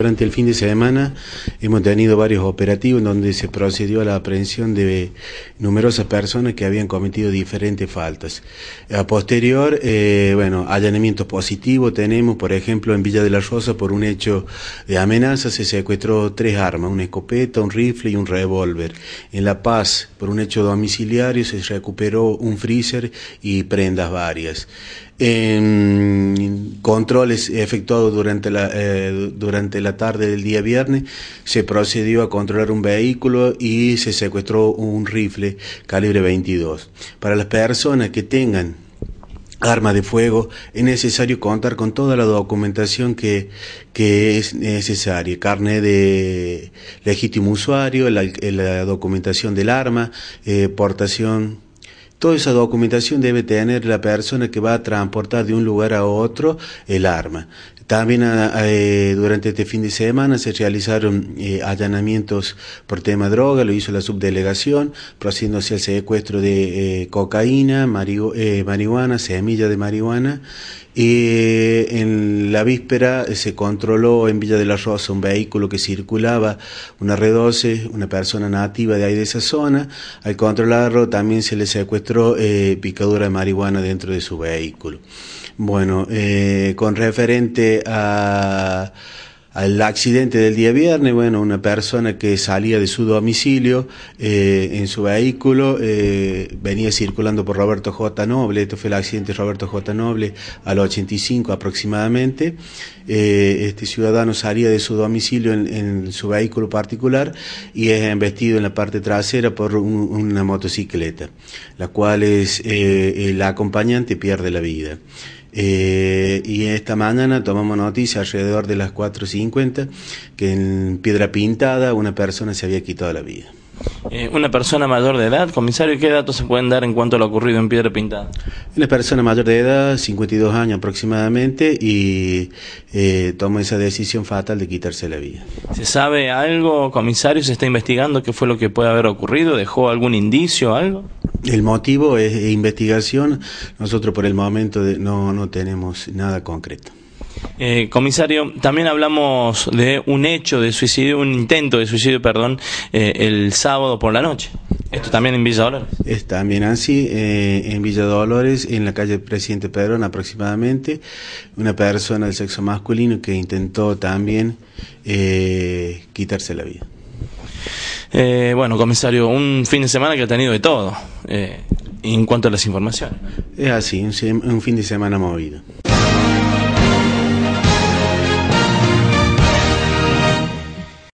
Durante el fin de semana hemos tenido varios operativos en donde se procedió a la aprehensión de numerosas personas que habían cometido diferentes faltas. A posterior, eh, bueno, allanamiento positivo tenemos, por ejemplo, en Villa de la Rosa, por un hecho de amenaza, se secuestró tres armas, una escopeta, un rifle y un revólver. En La Paz, por un hecho domiciliario, se recuperó un freezer y prendas varias. En controles efectuados durante la, eh, durante la tarde del día viernes, se procedió a controlar un vehículo y se secuestró un rifle calibre 22. Para las personas que tengan arma de fuego, es necesario contar con toda la documentación que, que es necesaria, carne de legítimo usuario, la, documentación del arma, eh, portación Toda esa documentación debe tener la persona que va a transportar de un lugar a otro el arma. También ah, eh, durante este fin de semana se realizaron eh, allanamientos por tema droga, lo hizo la subdelegación, procediéndose al secuestro de eh, cocaína, marihuana, semilla de marihuana. y en la víspera se controló en Villa de la Rosa un vehículo que circulaba, una R12, una persona nativa de ahí de esa zona. Al controlarlo también se le secuestró picadura de marihuana dentro de su vehículo. Bueno, con referente al accidente del día viernes, bueno, una persona que salía de su domicilio eh, en su vehículo, eh, venía circulando por Roberto J. Noble, esto fue el accidente de Roberto J. Noble a los 85 aproximadamente, eh, este ciudadano salía de su domicilio en, su vehículo particular y es embestido en la parte trasera por una motocicleta, la cual es la acompañante pierde la vida. Eh, y esta mañana tomamos noticia alrededor de las 4.50 que en Piedra Pintada una persona se había quitado la vida. Eh, una persona mayor de edad, comisario, ¿qué datos se pueden dar en cuanto a lo ocurrido en Piedra Pintada? Una persona mayor de edad, 52 años aproximadamente, y eh, tomó esa decisión fatal de quitarse la vida. ¿Se sabe algo, comisario? ¿Se está investigando qué fue lo que puede haber ocurrido? ¿Dejó algún indicio, algo? El motivo es investigación. Nosotros por el momento no, no tenemos nada concreto. Eh, comisario, también hablamos de un hecho de suicidio, un intento de suicidio, perdón, eh, el sábado por la noche. ¿Esto también en Villa Dolores? Es también así, eh, en Villa Dolores, en la calle Presidente Pedrón aproximadamente, una persona del sexo masculino que intentó también quitarse la vida. Eh, bueno, comisario, un fin de semana que ha tenido de todo eh, en cuanto a las informaciones. Es así, un fin de semana movido.